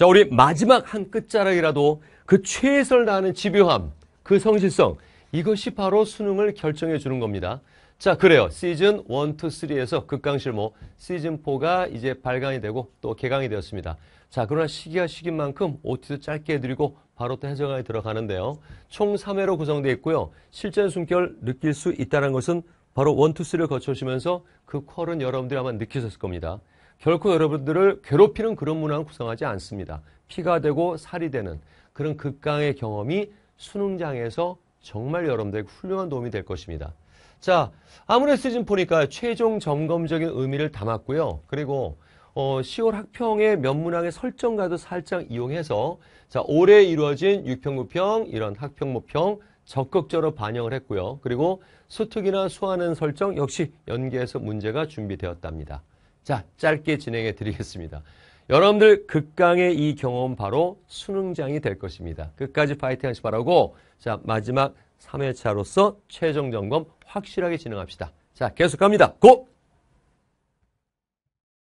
자, 우리 마지막 한 끝자락이라도 그 최선을 다하는 집요함, 그 성실성, 이것이 바로 수능을 결정해 주는 겁니다. 자, 그래요. 시즌 1, 2, 3에서 극강실모, 시즌 4가 이제 발간이 되고 또 개강이 되었습니다. 자, 그러나 시기가 시기인 만큼 OT도 짧게 해드리고 바로 또 해설강에 들어가는데요. 총 3회로 구성되어 있고요. 실전 숨결 느낄 수 있다는 것은 바로 1, 2, 3를 거쳐오시면서 그 퀄은 여러분들이 아마 느끼셨을 겁니다. 결코 여러분들을 괴롭히는 그런 문화는 구성하지 않습니다. 피가 되고 살이 되는 그런 극강의 경험이 수능장에서 정말 여러분들에게 훌륭한 도움이 될 것입니다. 자, 아무래도 시즌 보니까 최종 점검적인 의미를 담았고요. 그리고 어, 10월 학평의 면문항의 설정과도 살짝 이용해서 자, 올해 이루어진 6평, 9평, 이런 학평, 모평 적극적으로 반영을 했고요. 그리고 수특이나 수하는 설정 역시 연계해서 문제가 준비되었답니다. 자, 짧게 진행해 드리겠습니다. 여러분들 극강의 이 경험 바로 수능장이 될 것입니다. 끝까지 파이팅 하시 바라고 자 마지막 3회차로서 최종 점검 확실하게 진행합시다. 자 계속 갑니다. 고!